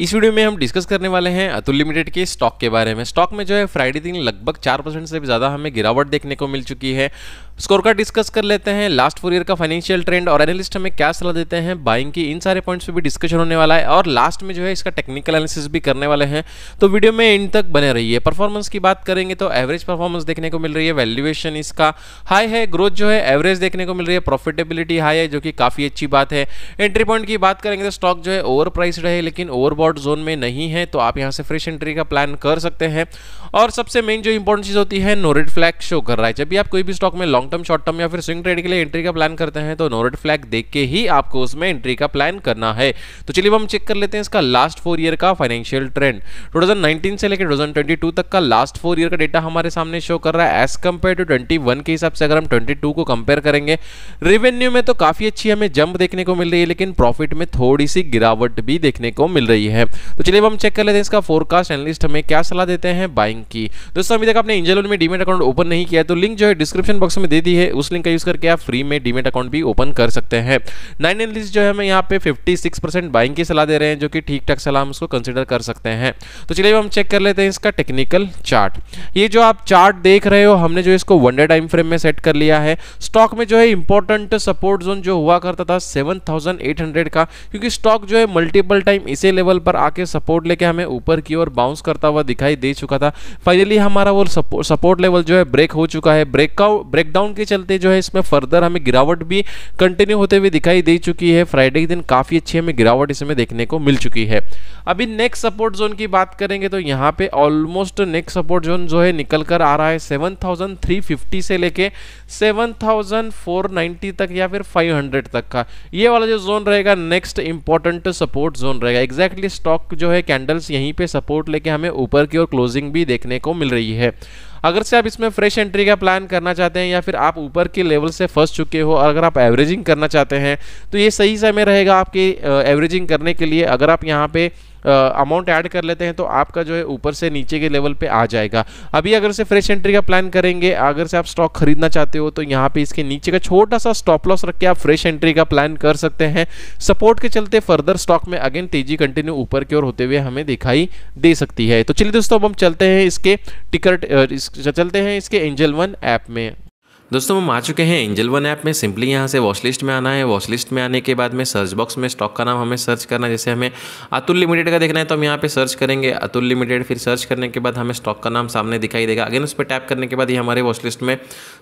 इस वीडियो में हम डिस्कस करने वाले हैं अतुल लिमिटेड के स्टॉक के बारे में स्टॉक में जो है फ्राइडे दिन लगभग चार परसेंट से भी ज़्यादा हमें गिरावट देखने को मिल चुकी है स्कोर कार्ड डिस्कस कर लेते हैं लास्ट फोर ईयर का फाइनेंशियल ट्रेंड और एनालिस्ट हमें क्या सलाह देते हैं बाइंग की इन सारे पॉइंट्स पे भी डिस्कशन होने वाला है और लास्ट में जो है इसका टेक्निकल एनालिसिस भी करने वाले हैं तो वीडियो में इन तक बने रही है परफॉर्मेंस की बात करेंगे तो एवरेज परफॉर्मेंस देखने को मिल रही है वैल्यूएशन इसका हाई है ग्रोथ जो है एवरेज देखने को मिल रही है प्रॉफिटेबिलिटी हाई है जो कि काफ़ी अच्छी बात है एंट्री पॉइंट की बात करेंगे तो स्टॉक जो है ओवर प्राइस है लेकिन ओवरबॉड जोन में नहीं है तो आप यहाँ से फ्रेश एंट्री का प्लान कर सकते हैं और सबसे मेन जो इंपॉर्टेंट चीज़ होती है रेड फ्लैग शो कर रहा है जब भी आप कोई भी स्टॉक में long long term short term या फिर स्विंग ट्रेड के लिए एंट्री का प्लान करते हैं तो नोरेट फ्लैग देख के ही आपको उसमें एंट्री का प्लान करना है तो चलिए हम चेक कर लेते हैं इसका लास्ट फोर ईयर का फाइनेंशियल ट्रेंड टू से लेकर टू तक का लास्ट फोर ईयर का डेटा हमारे सामने शो कर रहा है एज कम्पेयर टू ट्वेंटी के हिसाब से अगर हम ट्वेंटी को कंपेयर करेंगे रेवेन्यू में तो काफ़ी अच्छी हमें जंप देखने को मिल रही है लेकिन प्रॉफिट में थोड़ी सी गिरावट भी देखने को मिल रही है तो चलिए हम चेक कर लेते हैं इसका फोरकास्ट एनलिस्ट हमें क्या सलाह देते हैं बाइंग की दोस्तों अभी तक आपने इंजन में डीमेट अकाउंट ओपन नहीं किया तो लिंक जो है डिस्क्रिप्शन बॉक्स में दे दे दी है उस लिंक का यूज करके आप फ्री में डीमेट अकाउंट भी ओपन कर सकते हैं नाइन एनलिस्ट जो है हमें यहाँ पे 56 बाइंग की सलाह दे रहे हैं जो कि ठीक ठाक सलाह हम उसको कंसिडर कर सकते हैं तो चलिए हम चेक कर लेते हैं इसका टेक्निकल चार्ट ये जो आप चार्ट देख रहे हो हमने जो इसको वन डे टाइम फ्रेम में सेट कर लिया है स्टॉक में जो है इंपॉर्टेंट सपोर्ट जोन जो हुआ करता था 7800 का क्योंकि स्टॉक जो है मल्टीपल टाइम इसी लेवल पर आके सपोर्ट लेके हमें ऊपर की ओर बाउंस करता हुआ दिखाई दे चुका था फाइनली हमारा वो सपोर्ट लेवल जो है ब्रेक हो चुका है ब्रेक का ब्रेकडाउन लॉकडाउन के चलते जो है इसमें फर्दर हमें गिरावट भी कंटिन्यू होते हुए दिखाई दे चुकी है फ्राइडे के दिन काफ़ी अच्छी हमें गिरावट इसमें देखने को मिल चुकी है अभी नेक्स्ट सपोर्ट जोन की बात करेंगे तो यहाँ पे ऑलमोस्ट नेक्स्ट सपोर्ट जोन जो है निकल कर आ रहा है 7,350 से लेके 7,490 तक या फिर 500 तक का ये वाला जो जोन रहेगा नेक्स्ट इंपॉर्टेंट सपोर्ट जोन रहेगा एग्जैक्टली स्टॉक जो है कैंडल्स यहीं पे सपोर्ट लेके हमें ऊपर की ओर क्लोजिंग भी देखने को मिल रही है अगर से आप इसमें फ्रेश एंट्री का प्लान करना चाहते हैं या फिर आप ऊपर के लेवल से फंस चुके हो अगर आप एवरेजिंग करना चाहते हैं तो ये सही समय रहेगा आपके एवरेजिंग करने के लिए अगर आप यहाँ पे अमाउंट ऐड कर लेते हैं तो आपका जो है ऊपर से नीचे के लेवल पे आ जाएगा अभी अगर से फ्रेश एंट्री का प्लान करेंगे अगर से आप स्टॉक खरीदना चाहते हो तो यहाँ पे इसके नीचे का छोटा सा स्टॉप लॉस रख के आप फ्रेश एंट्री का प्लान कर सकते हैं सपोर्ट के चलते फर्दर स्टॉक में अगेन तेजी कंटिन्यू ऊपर की ओर होते हुए हमें दिखाई दे सकती है तो चलिए दोस्तों अब हम चलते हैं इसके टिकट चलते हैं इसके एंजल वन ऐप में दोस्तों हम आ चुके हैं एंजल वन ऐप में सिंपली यहाँ से वॉचलिस्ट लिस्ट में आना है वॉच लिस्ट में आने के बाद में सर्च बॉक्स में स्टॉक का नाम हमें सर्च करना है जैसे हमें अतुल लिमिटेड का देखना है तो हम यहाँ पे सर्च करेंगे अतुल लिमिटेड फिर सर्च करने के बाद हमें स्टॉक का नाम सामने दिखाई देगा अगेन उस पर टैप करने के बाद ये हमारे वॉचलिस्ट लिस्ट में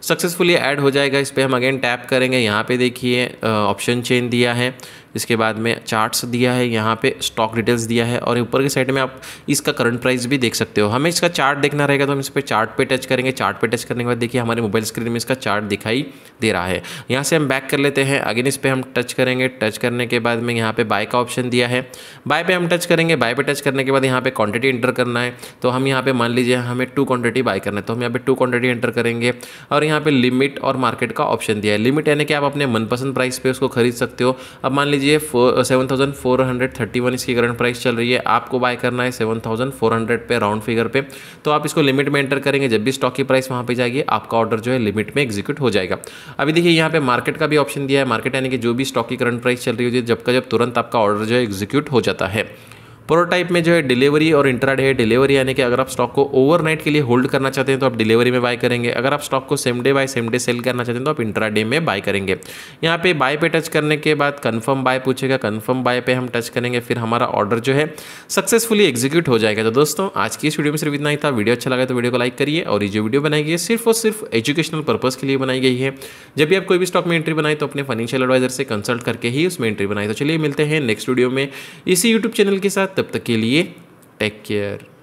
सक्सेसफुली ऐड हो जाएगा इस पर हम अगेन टैप करेंगे यहाँ पर देखिए ऑप्शन चेंज दिया है इसके बाद में चार्ट्स दिया है यहाँ पे स्टॉक डिटेल्स दिया है और ऊपर के साइड में आप इसका करंट प्राइस भी देख सकते हो हमें इसका चार्ट देखना रहेगा तो हम इस पर चार्ट पे टच करेंगे चार्ट पे टच करने के बाद देखिए हमारे मोबाइल स्क्रीन में इसका का चार्ट दिखाई दे रहा है यहाँ से हम बैक कर लेते हैं अगेन इस पर हम टच करेंगे टच करने के बाद में यहाँ पे बाय का ऑप्शन दिया है बाय पे हम टच करेंगे बाय पे टच करने के बाद यहाँ पे क्वांटिटी एंटर करना है तो हम यहाँ पे मान लीजिए हमें टू क्वांटिटी बाय करना है तो हम यहाँ पे टू क्वांटिटी एंटर करेंगे और यहाँ पर लिमिट और मार्केट का ऑप्शन दिया है लिमिट यानी कि आप अपने मनपसंद प्राइस पर उसको खरीद सकते हो अब मान लीजिए सेवन uh, इसकी करंट प्राइस चल रही है आपको बाय करना है सेवन थाउजेंड पे राउंड फिगर पर तो आप इसको लिमिट में एंटर करेंगे जब भी स्टॉक की प्राइस वहाँ पर जाएगी आपका ऑर्डर जो है लिमिट में एग्जीक्यूट हो जाएगा अभी देखिए यहाँ पे मार्केट का भी ऑप्शन दिया है मार्केट यानी कि जो भी स्टॉक की करंट प्राइस चल रही होती है जब का जब तुरंत आपका ऑर्डर जो है एग्जीक्यूट हो जाता है प्रोटोटाइप में जो है डिलीवरी और इंट्राडे डिलीवरी यानी कि अगर आप स्टॉक को ओवरनाइट के लिए होल्ड करना चाहते हैं तो आप डिलीवरी में बाय करेंगे अगर आप स्टॉक को same day buy same day sell करना चाहते हैं तो आप इंट्राडे में बाय करेंगे यहाँ पे बाय पे टच करने के बाद कन्फर्म बाय पूछेगा कन्फर्म बाय पे हम टच करेंगे फिर हमारा ऑर्डर जो है सक्सेसफुली एग्जीक्यूट हो जाएगा तो दोस्तों आज की इस वीडियो में सिर्फ इतना ही था वीडियो अच्छा लगा तो वीडियो को लाइक करिए और ये जो वीडियो बनाई गई है सिर्फ और सिर्फ एजुकेशनल पर्पज़ के लिए बनाई गई है जब भी आप कोई भी स्टॉक में एंट्री बनाए तो अपने फाइनेंशियल एडवाइजर से कंसल्ट करके ही उसमें एंट्री बनाए तो चलिए मिलते हैं नेक्स्ट वीडियो में इसी यूट्यूब चैनल के साथ तब तक के लिए टेक केयर